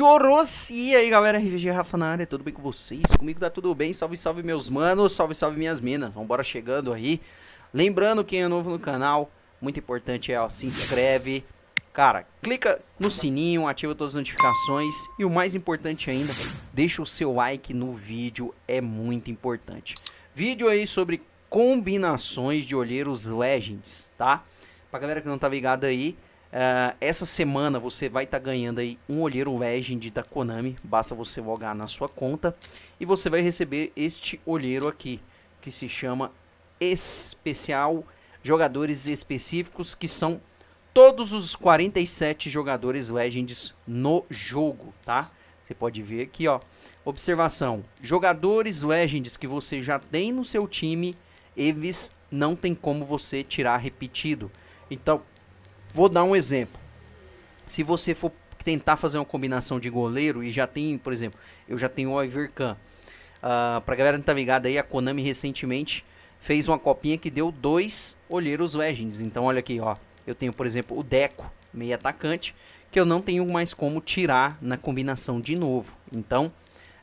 Choros! E aí galera, RVG Rafa na área, tudo bem com vocês? Comigo tá tudo bem, salve salve meus manos, salve salve minhas minas, vambora chegando aí Lembrando, quem é novo no canal, muito importante é ó, se inscreve Cara, clica no sininho, ativa todas as notificações E o mais importante ainda, deixa o seu like no vídeo, é muito importante Vídeo aí sobre combinações de olheiros legends, tá? Pra galera que não tá ligada aí Uh, essa semana você vai estar tá ganhando aí um olheiro Legend da Konami. Basta você logar na sua conta e você vai receber este olheiro aqui que se chama Especial Jogadores Específicos, que são todos os 47 jogadores Legends no jogo, tá? Você pode ver aqui, ó. Observação: jogadores Legends que você já tem no seu time, eles não tem como você tirar repetido. Então, Vou dar um exemplo. Se você for tentar fazer uma combinação de goleiro e já tem, por exemplo, eu já tenho o Ivercan. Uh, ah, pra galera que tá ligada aí, a Konami recentemente fez uma copinha que deu dois olheiros legends. Então olha aqui, ó. Eu tenho, por exemplo, o Deco, meio atacante, que eu não tenho mais como tirar na combinação de novo. Então,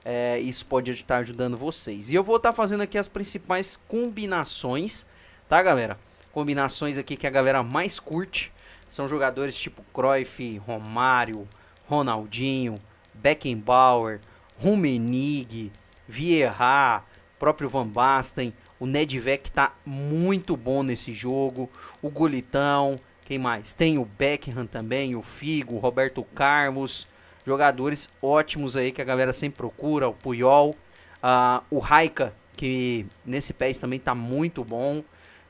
é, isso pode estar ajudando vocês. E eu vou estar tá fazendo aqui as principais combinações, tá, galera? combinações aqui que a galera mais curte. São jogadores tipo Cruyff, Romário, Ronaldinho, Beckenbauer, Rummenig, Vieira, próprio Van Basten. O Nedvec tá muito bom nesse jogo. O Golitão, quem mais? Tem o Beckham também, o Figo, o Roberto Carlos. Jogadores ótimos aí que a galera sempre procura. O Puyol, uh, o Raika, que nesse PES também tá muito bom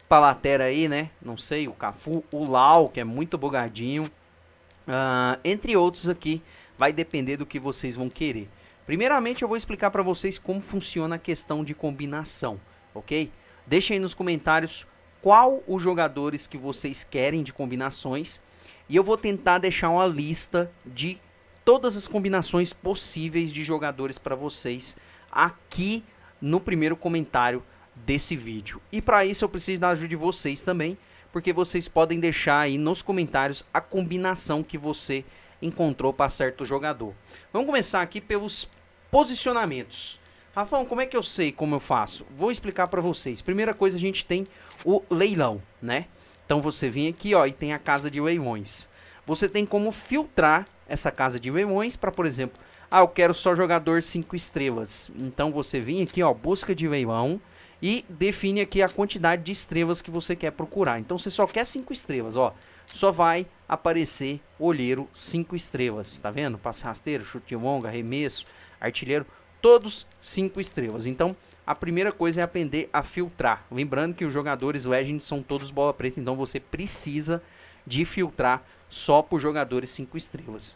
pra aí, né? Não sei, o Cafu, o Lau, que é muito bugadinho. Uh, entre outros aqui, vai depender do que vocês vão querer. Primeiramente, eu vou explicar para vocês como funciona a questão de combinação, ok? Deixem aí nos comentários qual os jogadores que vocês querem de combinações e eu vou tentar deixar uma lista de todas as combinações possíveis de jogadores para vocês aqui no primeiro comentário desse vídeo. E para isso eu preciso da ajuda de vocês também, porque vocês podem deixar aí nos comentários a combinação que você encontrou para certo jogador. Vamos começar aqui pelos posicionamentos. Rafão, como é que eu sei como eu faço? Vou explicar para vocês. Primeira coisa, a gente tem o leilão, né? Então você vem aqui, ó, e tem a casa de leilões. Você tem como filtrar essa casa de leilões para, por exemplo, ah, eu quero só jogador 5 estrelas. Então você vem aqui, ó, busca de leilão e define aqui a quantidade de estrelas que você quer procurar. Então você só quer 5 estrelas, ó. Só vai aparecer olheiro 5 estrelas, tá vendo? Passe rasteiro, chute longa, arremesso, artilheiro, todos 5 estrelas. Então a primeira coisa é aprender a filtrar. Lembrando que os jogadores Legend são todos bola preta, então você precisa de filtrar só por jogadores 5 estrelas.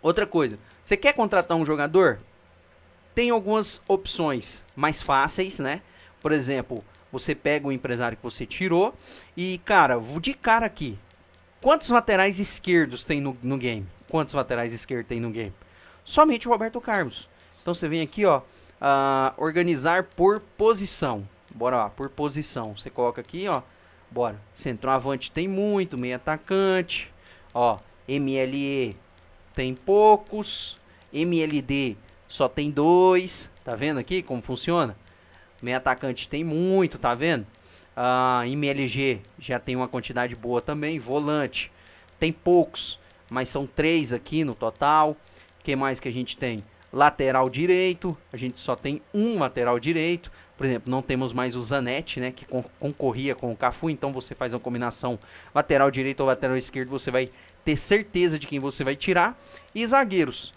Outra coisa, você quer contratar um jogador? Tem algumas opções mais fáceis, né? Por exemplo, você pega o empresário que você tirou e, cara, de cara aqui, quantos laterais esquerdos tem no, no game? Quantos laterais esquerdos tem no game? Somente o Roberto Carlos. Então você vem aqui, ó, organizar por posição. Bora lá, por posição. Você coloca aqui, ó, bora. Centroavante tem muito, meio atacante, ó, MLE tem poucos, MLD só tem dois. Tá vendo aqui como funciona? Meio atacante tem muito, tá vendo? Ah, MLG já tem uma quantidade boa também. Volante tem poucos, mas são três aqui no total. que mais que a gente tem? Lateral direito, a gente só tem um lateral direito. Por exemplo, não temos mais o Zanetti, né, que concorria com o Cafu, então você faz uma combinação lateral direito ou lateral esquerdo, você vai ter certeza de quem você vai tirar. E zagueiros,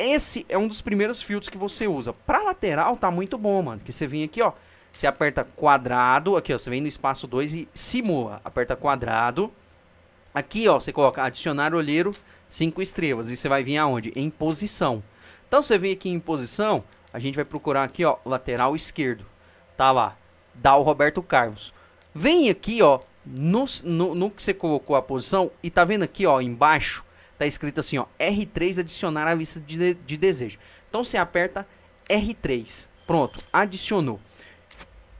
esse é um dos primeiros filtros que você usa. Pra lateral tá muito bom, mano. Que você vem aqui, ó. Você aperta quadrado. Aqui, ó. Você vem no espaço 2 e simula. Aperta quadrado. Aqui, ó. Você coloca adicionar olheiro 5 estrelas. E você vai vir aonde? Em posição. Então você vem aqui em posição. A gente vai procurar aqui, ó. Lateral esquerdo. Tá lá. Dá o Roberto Carlos. Vem aqui, ó. No, no, no que você colocou a posição. E tá vendo aqui, ó. Embaixo tá escrito assim, ó, R3 adicionar à lista de, de desejo. Então você aperta R3. Pronto, adicionou.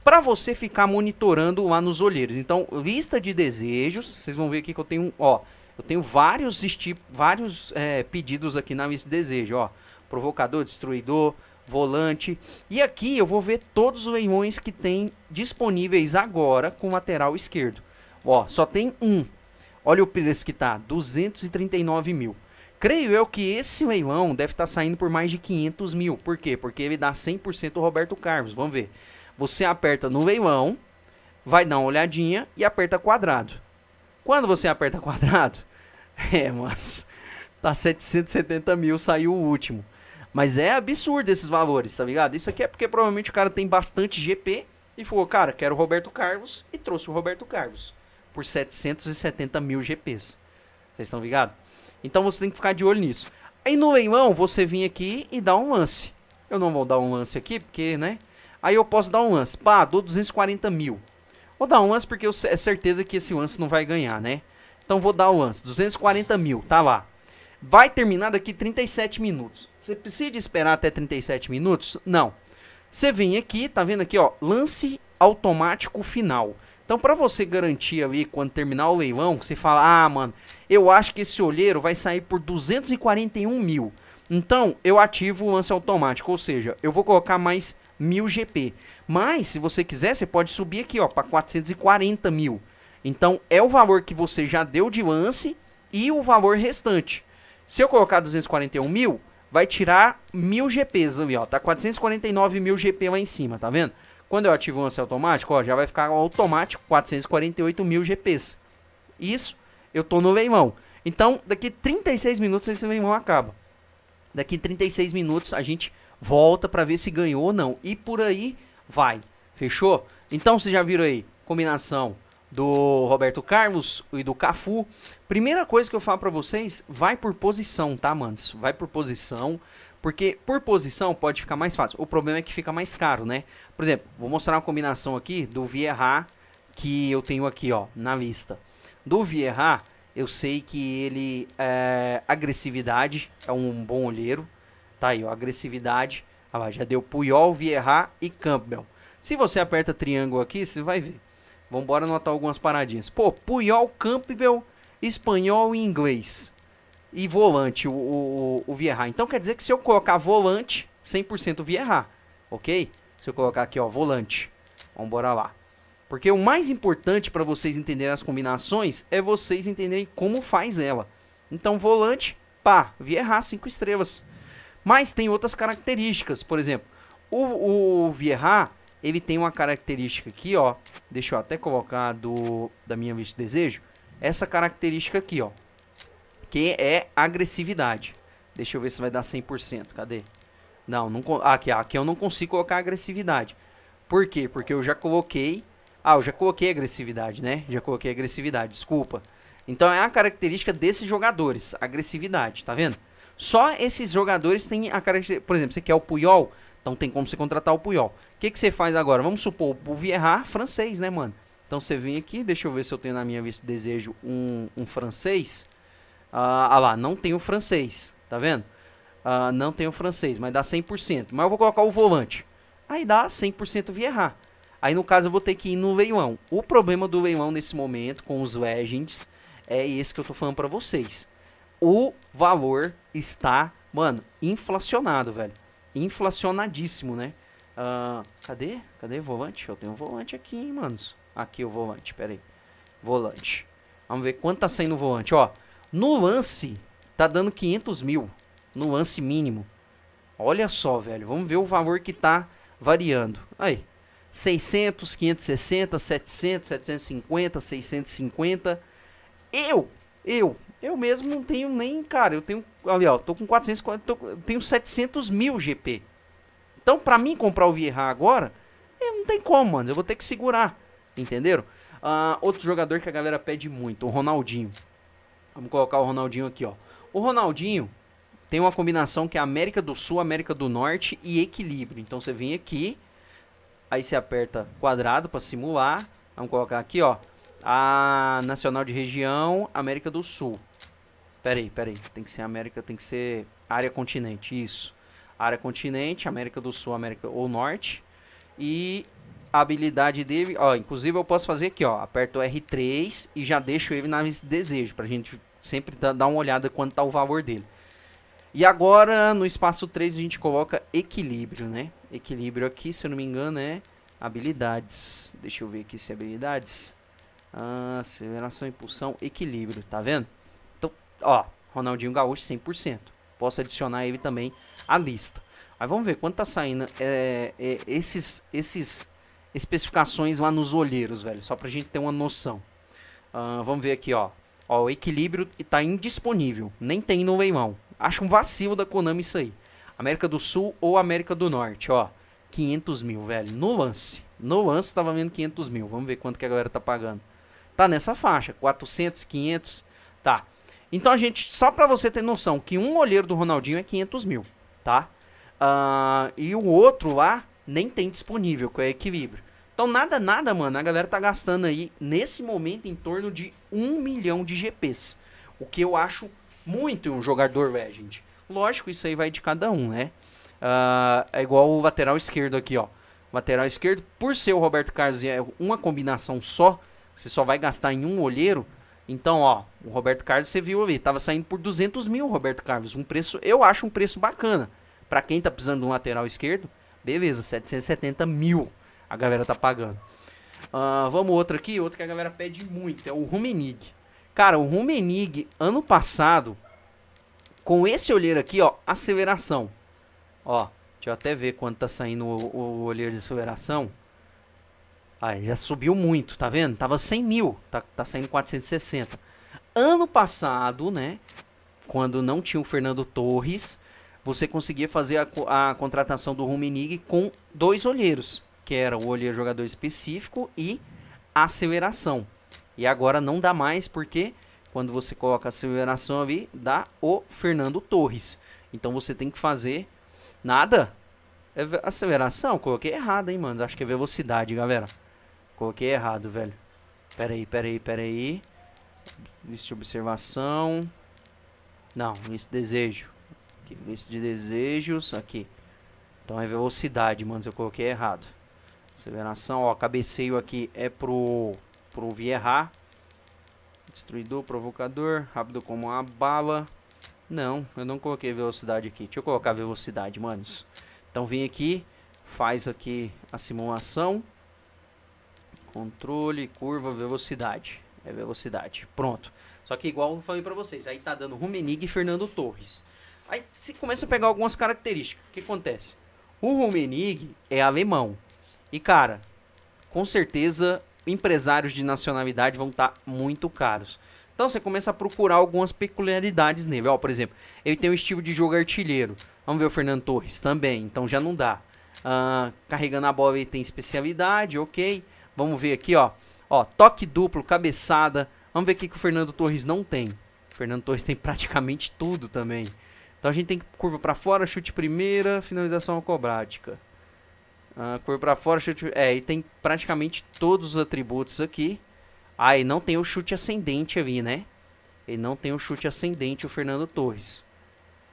Para você ficar monitorando lá nos olheiros. Então, lista de desejos, vocês vão ver aqui que eu tenho, ó, eu tenho vários, vários é, pedidos aqui na lista de desejo, ó. Provocador, destruidor, volante. E aqui eu vou ver todos os leões que tem disponíveis agora com lateral esquerdo. Ó, só tem um, Olha o preço que tá, 239 mil. Creio eu que esse leilão deve estar tá saindo por mais de 500 mil. Por quê? Porque ele dá 100% o Roberto Carlos. Vamos ver. Você aperta no leilão, vai dar uma olhadinha e aperta quadrado. Quando você aperta quadrado, é, mas tá 770 mil, saiu o último. Mas é absurdo esses valores, tá ligado? Isso aqui é porque provavelmente o cara tem bastante GP e falou, cara, quero o Roberto Carlos e trouxe o Roberto Carlos por 770 mil GPs. Vocês estão ligados? Então você tem que ficar de olho nisso. Aí no leilão você vem aqui e dá um lance. Eu não vou dar um lance aqui porque, né? Aí eu posso dar um lance. Pá, dou 240 mil. Vou dar um lance porque eu é certeza que esse lance não vai ganhar, né? Então vou dar o um lance. 240 mil, tá lá. Vai terminar daqui 37 minutos. Você precisa esperar até 37 minutos? Não. Você vem aqui, tá vendo aqui, ó, lance automático final. Então, para você garantir ali, quando terminar o leilão, você fala, ah, mano, eu acho que esse olheiro vai sair por 241 mil. Então, eu ativo o lance automático, ou seja, eu vou colocar mais mil GP. Mas, se você quiser, você pode subir aqui, ó, para 440 mil. Então, é o valor que você já deu de lance e o valor restante. Se eu colocar 241 mil, vai tirar mil GPs ali, ó. Tá 449 mil GP lá em cima, tá vendo? Quando eu ativo o lance automático, ó, já vai ficar automático 448 mil GPs. Isso, eu tô no leilão. Então, daqui 36 minutos esse leilão acaba. Daqui 36 minutos a gente volta para ver se ganhou ou não. E por aí vai. Fechou? Então, vocês já viram aí, combinação do Roberto Carlos e do Cafu. Primeira coisa que eu falo para vocês, vai por posição, tá, manos? Vai por posição. Porque por posição pode ficar mais fácil. O problema é que fica mais caro, né? Por exemplo, vou mostrar uma combinação aqui do Vieira que eu tenho aqui, ó, na lista. Do Vieira, eu sei que ele é agressividade, é um bom olheiro. Tá aí, ó, agressividade. Ah lá, já deu Puyol, Vieira e Campbell. Se você aperta triângulo aqui, você vai ver. Vamos embora anotar algumas paradinhas. Pô, Puyol, Campbell, espanhol e inglês e volante, o, o, o Vieira. Então quer dizer que se eu colocar volante, 100% Vieira, ok? Se eu colocar aqui, ó, volante. Vamos bora lá. Porque o mais importante para vocês entenderem as combinações é vocês entenderem como faz ela. Então, volante, pá, Vieira, 5 estrelas. Mas tem outras características, por exemplo, o, o Vieira, ele tem uma característica aqui, ó. Deixa eu até colocar do, da minha vista de desejo. Essa característica aqui, ó que é agressividade. Deixa eu ver se vai dar 100%. Cadê? Não, não ah, aqui, ah, aqui eu não consigo colocar agressividade. Por quê? Porque eu já coloquei... Ah, eu já coloquei agressividade, né? Já coloquei agressividade, desculpa. Então é a característica desses jogadores, agressividade, tá vendo? Só esses jogadores têm a característica... Por exemplo, você quer o Puyol, então tem como você contratar o Puyol. O que, que você faz agora? Vamos supor, o Vieira francês, né, mano? Então você vem aqui, deixa eu ver se eu tenho na minha vista desejo um, um francês... Ah, ah lá, não tem o francês, tá vendo? Ah, não tem o francês, mas dá 100%. Mas eu vou colocar o volante. Aí dá 100% Vieira. Aí no caso eu vou ter que ir no leilão. O problema do leilão nesse momento com os legends é esse que eu tô falando para vocês. O valor está, mano, inflacionado, velho. Inflacionadíssimo, né? Uh, cadê? Cadê o volante? Eu tenho um volante aqui, hein, manos. Aqui o volante, pera aí. Volante. Vamos ver quanto tá saindo o volante, ó. No lance, tá dando 500 mil. No lance mínimo. Olha só, velho. Vamos ver o valor que tá variando. Aí. 600, 560, 700, 750, 650. Eu, eu, eu mesmo não tenho nem, cara, eu tenho, ali ó, tô com 400, tô, tenho 700 mil GP. Então, pra mim comprar o Vieira agora, é, não tem como, mano, eu vou ter que segurar, entenderam? Uh, outro jogador que a galera pede muito, o Ronaldinho. Vamos colocar o Ronaldinho aqui, ó. O Ronaldinho tem uma combinação que é América do Sul, América do Norte e equilíbrio. Então você vem aqui, aí você aperta quadrado para simular. Vamos colocar aqui, ó. A Nacional de Região, América do Sul. Peraí, peraí. Tem que ser América, tem que ser área continente, isso. Área continente, América do Sul, América ou Norte. E a habilidade dele, ó, inclusive eu posso fazer aqui, ó, aperto R3 e já deixo ele na lista de desejo, pra gente sempre dar uma olhada quanto tá o valor dele. E agora, no espaço 3, a gente coloca equilíbrio, né? Equilíbrio aqui, se eu não me engano, é habilidades. Deixa eu ver aqui se é habilidades. Ah, aceleração, impulsão, equilíbrio, tá vendo? Então, ó, Ronaldinho Gaúcho 100%. Posso adicionar ele também à lista. Aí vamos ver quanto tá saindo é, é, esses, esses especificações lá nos olheiros, velho, só pra gente ter uma noção. Uh, vamos ver aqui, ó. Ó, o equilíbrio tá indisponível, nem tem no leilão. Acho um vacilo da Konami isso aí. América do Sul ou América do Norte, ó. 500 mil, velho, no lance. No lance tava vendo 500 mil, vamos ver quanto que a galera tá pagando. Tá nessa faixa, 400, 500, tá. Então a gente, só pra você ter noção, que um olheiro do Ronaldinho é 500 mil, tá? Uh, e o outro lá nem tem disponível, que é equilíbrio. Então, nada, nada, mano, a galera tá gastando aí, nesse momento, em torno de um milhão de GPs. O que eu acho muito em um jogador, velho, gente. Lógico, isso aí vai de cada um, né? Uh, é igual o lateral esquerdo aqui, ó. Lateral esquerdo, por ser o Roberto Carlos é uma combinação só, você só vai gastar em um olheiro. Então, ó, o Roberto Carlos, você viu ali, tava saindo por 200 mil, Roberto Carlos. Um preço, eu acho um preço bacana. para quem tá precisando de um lateral esquerdo, Beleza, 770 mil a galera tá pagando. Uh, vamos outro aqui, outro que a galera pede muito, é o Rumenig. Cara, o Rumenig, ano passado, com esse olheiro aqui, ó, aceleração. Ó, deixa eu até ver quanto tá saindo o, o olheiro de aceleração. Ah, já subiu muito, tá vendo? Tava 100 mil, tá, tá saindo 460. Ano passado, né, quando não tinha o Fernando Torres, você conseguia fazer a, a contratação do Rumenig com dois olheiros, que era o olheiro jogador específico e aceleração. E agora não dá mais porque quando você coloca aceleração ali, dá o Fernando Torres. Então você tem que fazer nada. É aceleração, coloquei errado, hein, mano. Acho que é velocidade, galera. Coloquei errado, velho. Pera aí, pera aí, pera aí. Lista de observação. Não, lista de desejo. Aqui, lista de desejos. Aqui. Então é velocidade, mano. Eu coloquei errado. Aceleração, ó. Cabeceio aqui é pro, pro Vierra. Destruidor, provocador. Rápido como uma bala. Não, eu não coloquei velocidade aqui. Deixa eu colocar velocidade, manos. Então vem aqui. Faz aqui a simulação. Controle, curva, velocidade. É velocidade. Pronto. Só que igual eu falei pra vocês. Aí tá dando Rumenig e Fernando Torres. Aí você começa a pegar algumas características. O que acontece? O Rummenigge é alemão. E, cara, com certeza empresários de nacionalidade vão estar tá muito caros. Então você começa a procurar algumas peculiaridades nele. Ó, por exemplo, ele tem um estilo de jogo artilheiro. Vamos ver o Fernando Torres também. Então já não dá. Uh, carregando a bola ele tem especialidade, ok. Vamos ver aqui, ó. Ó, toque duplo, cabeçada. Vamos ver o que, que o Fernando Torres não tem. O Fernando Torres tem praticamente tudo também. Então a gente tem curva para fora, chute primeira, finalização acrobática. Uh, curva para fora, chute. É, e tem praticamente todos os atributos aqui. Ah, e não tem o chute ascendente ali, né? Ele não tem o chute ascendente, o Fernando Torres.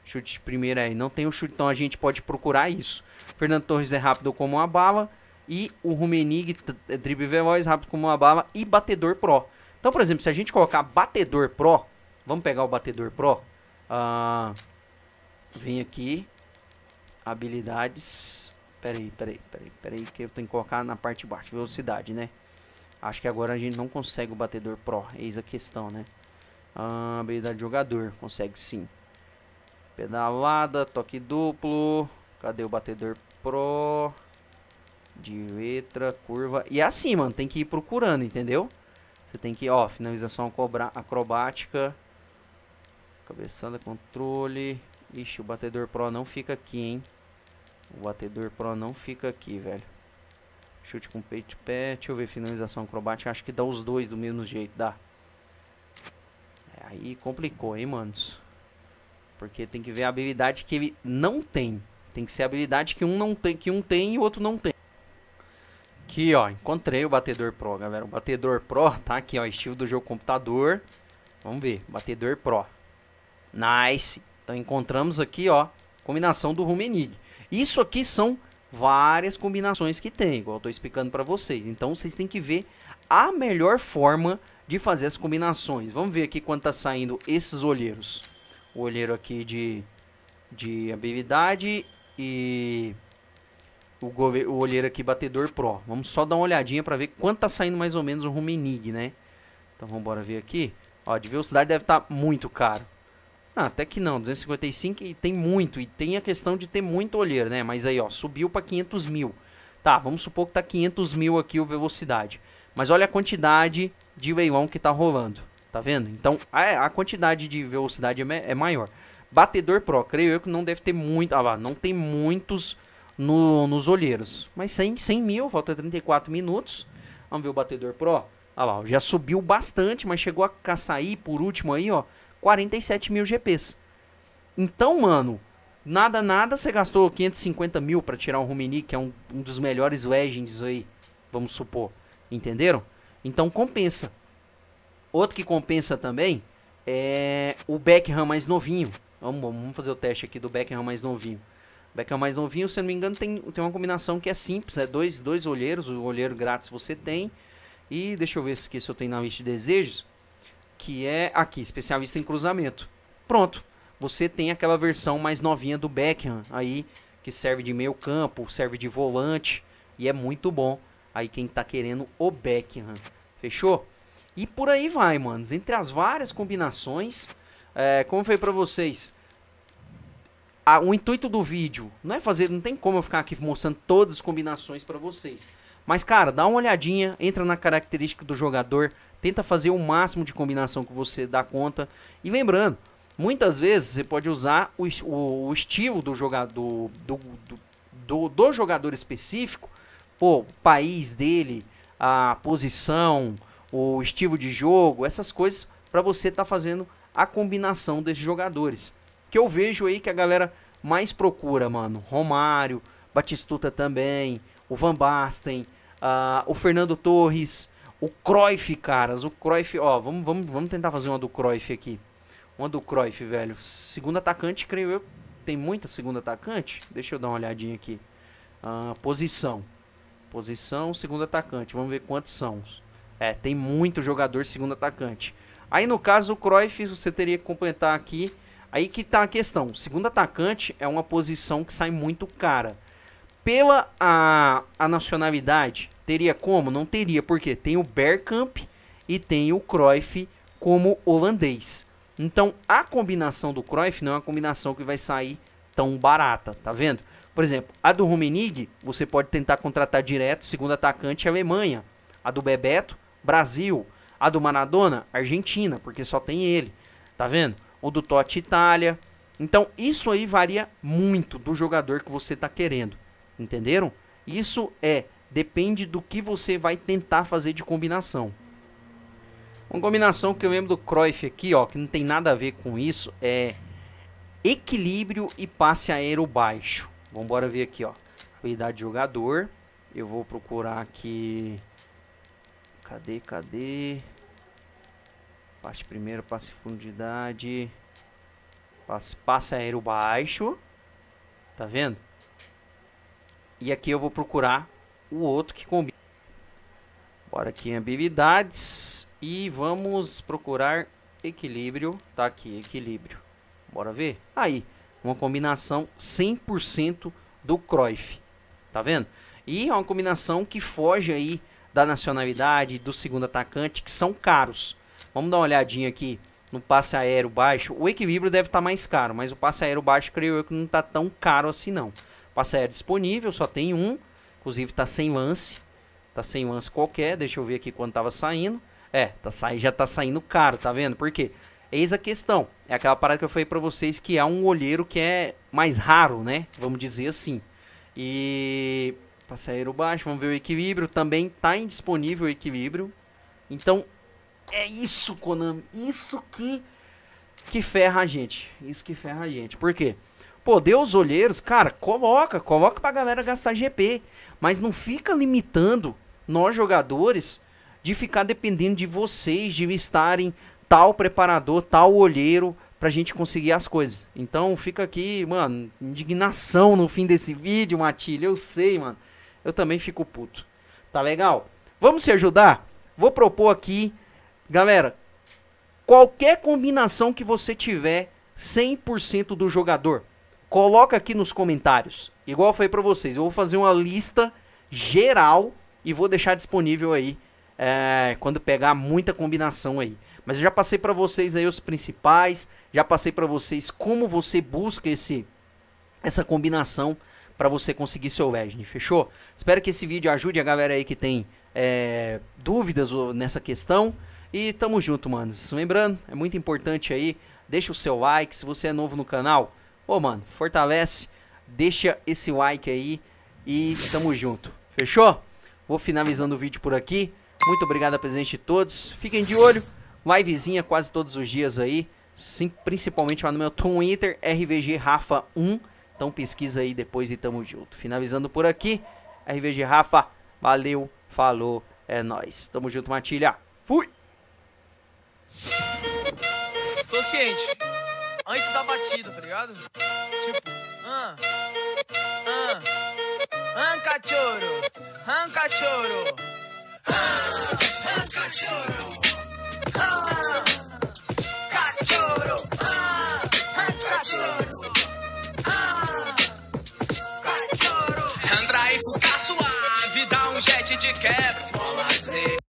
Chute de primeira aí, é, não tem o chute, então a gente pode procurar isso. O Fernando Torres é rápido como uma bala. E o Rumenig, é, drible veloz, rápido como uma bala. E batedor pro. Então, por exemplo, se a gente colocar batedor pro. Vamos pegar o batedor pro. Ah. Uh Vem aqui. Habilidades. Peraí, peraí, peraí, peraí. Que eu tenho que colocar na parte de baixo. Velocidade, né? Acho que agora a gente não consegue o batedor pro. Eis a questão, né? Ah, habilidade de jogador. Consegue sim. Pedalada, toque duplo. Cadê o batedor pro? De letra, curva. E é assim, mano. Tem que ir procurando, entendeu? Você tem que, ó, finalização acrobática. Cabeçada, controle. Ixi, o batedor pro não fica aqui, hein? O batedor pro não fica aqui, velho. Chute com peito de pé. Deixa eu ver finalização acrobática. Acho que dá os dois do mesmo jeito. Dá. É, aí complicou, hein, manos? Porque tem que ver a habilidade que ele não tem. Tem que ser a habilidade que um não tem, que um tem e o outro não tem. Aqui, ó, encontrei o batedor pro, galera. O batedor pro tá aqui, ó, estilo do jogo computador. Vamos ver, batedor pro. Nice. Então encontramos aqui, ó, combinação do Rumenig. Isso aqui são várias combinações que tem, igual eu estou explicando para vocês. Então vocês têm que ver a melhor forma de fazer as combinações. Vamos ver aqui quanto está saindo esses olheiros. O olheiro aqui de, de habilidade e o, o olheiro aqui batedor pro. Vamos só dar uma olhadinha para ver quanto está saindo mais ou menos o Rumenig, né? Então vamos bora ver aqui. Ó, de velocidade deve estar tá muito caro. Ah, até que não, 255 e tem muito, e tem a questão de ter muito olheiro, né? Mas aí, ó, subiu para 500 mil. Tá, vamos supor que tá 500 mil aqui o velocidade. Mas olha a quantidade de leilão que tá rolando, tá vendo? Então, a, a quantidade de velocidade é, é, maior. Batedor Pro, creio eu que não deve ter muito... Ah lá, não tem muitos no, nos olheiros. Mas 100, 100 mil, falta 34 minutos. Vamos ver o Batedor Pro. Ah lá, já subiu bastante, mas chegou a caçar aí por último aí, ó. 47 mil GPs. Então, mano, nada, nada, você gastou 550 mil para tirar um Rumini, que é um, um dos melhores Legends aí, vamos supor. Entenderam? Então compensa. Outro que compensa também é o Beckham mais novinho. Vamos, vamos fazer o teste aqui do Beckham mais novinho. Beckham mais novinho, se não me engano, tem, tem uma combinação que é simples. É dois, dois olheiros, o olheiro grátis você tem. E deixa eu ver se aqui se eu tenho na lista de desejos que é aqui, especialista em cruzamento. Pronto, você tem aquela versão mais novinha do Beckham aí, que serve de meio campo, serve de volante e é muito bom. Aí quem tá querendo o Beckham, fechou? E por aí vai, manos. Entre as várias combinações, é, como eu falei pra vocês, a, o intuito do vídeo não é fazer, não tem como eu ficar aqui mostrando todas as combinações para vocês. Mas, cara, dá uma olhadinha, entra na característica do jogador, Tenta fazer o máximo de combinação que você dá conta. E lembrando, muitas vezes você pode usar o, o, o estilo do jogador, do, do, do, do jogador específico, pô, o país dele, a posição, o estilo de jogo, essas coisas, para você estar tá fazendo a combinação desses jogadores. Que eu vejo aí que a galera mais procura, mano. Romário, Batistuta também, o Van Basten, uh, o Fernando Torres, o Cruyff, caras, o Cruyff, ó, vamos, vamos, vamos tentar fazer uma do Cruyff aqui. Uma do Cruyff, velho. Segundo atacante, creio eu. Tem muita segundo atacante? Deixa eu dar uma olhadinha aqui. Ah, posição. Posição, segundo atacante. Vamos ver quantos são. É, tem muito jogador segundo atacante. Aí no caso o Cruyff, você teria que completar aqui. Aí que tá a questão. Segundo atacante é uma posição que sai muito cara. Pela a, a nacionalidade, Teria como? Não teria, porque tem o Bergkamp e tem o Cruyff como holandês. Então, a combinação do Cruyff não é uma combinação que vai sair tão barata, tá vendo? Por exemplo, a do Rummenigge, você pode tentar contratar direto, segundo atacante, é Alemanha. A do Bebeto, Brasil. A do Maradona, Argentina, porque só tem ele, tá vendo? O do Totti, Itália. Então, isso aí varia muito do jogador que você tá querendo, entenderam? Isso é depende do que você vai tentar fazer de combinação. Uma combinação que eu lembro do Cruyff aqui, ó, que não tem nada a ver com isso, é equilíbrio e passe aéreo baixo. Vamos embora ver aqui, ó. Qualidade de jogador. Eu vou procurar aqui. Cadê, cadê? Passe primeiro, passe profundidade. Passe, passe aéreo baixo. Tá vendo? E aqui eu vou procurar o outro que combina. Bora aqui em habilidades e vamos procurar equilíbrio. Tá aqui, equilíbrio. Bora ver? Aí, uma combinação 100% do Cruyff. Tá vendo? E é uma combinação que foge aí da nacionalidade, do segundo atacante, que são caros. Vamos dar uma olhadinha aqui no passe aéreo baixo. O equilíbrio deve estar tá mais caro, mas o passe aéreo baixo creio eu que não está tão caro assim não. Passe aéreo disponível, só tem um. Inclusive tá sem lance. Tá sem lance qualquer. Deixa eu ver aqui quando tava saindo. É, tá sa... já tá saindo caro, tá vendo? Por quê? Eis a questão. É aquela parada que eu falei para vocês que é um olheiro que é mais raro, né? Vamos dizer assim. E passaeiro baixo, vamos ver o equilíbrio. Também tá indisponível o equilíbrio. Então, é isso, Konami. Isso que, que ferra a gente. Isso que ferra a gente. Por quê? poder os olheiros, cara, coloca, coloca pra galera gastar GP. Mas não fica limitando nós jogadores de ficar dependendo de vocês, de estarem tal preparador, tal olheiro pra gente conseguir as coisas. Então fica aqui, mano, indignação no fim desse vídeo, Matilha. Eu sei, mano. Eu também fico puto. Tá legal? Vamos se ajudar? Vou propor aqui, galera, qualquer combinação que você tiver 100% do jogador. Coloca aqui nos comentários. Igual eu falei para vocês, eu vou fazer uma lista geral e vou deixar disponível aí é, quando pegar muita combinação aí. Mas eu já passei para vocês aí os principais, já passei para vocês como você busca esse essa combinação para você conseguir seu Legend, fechou? Espero que esse vídeo ajude a galera aí que tem é, dúvidas nessa questão. E tamo junto, manos. Lembrando, é muito importante aí, deixa o seu like. Se você é novo no canal, Ô, mano, fortalece, deixa esse like aí e tamo junto. Fechou? Vou finalizando o vídeo por aqui. Muito obrigado a presença de todos. Fiquem de olho. Livezinha quase todos os dias aí. Sim, principalmente lá no meu Twitter, RVG Rafa 1. Então pesquisa aí depois e tamo junto. Finalizando por aqui, RVG Rafa, valeu, falou, é nós. Tamo junto, Matilha. Fui! Tô ciente antes da batida, tá ligado? Tipo, ah, ah, ah, cachorro, ah, cachorro, ah, cachorro, ah, cachorro, ah, cachorro. Andra Andraí fica suave, dá um jet de cap, toma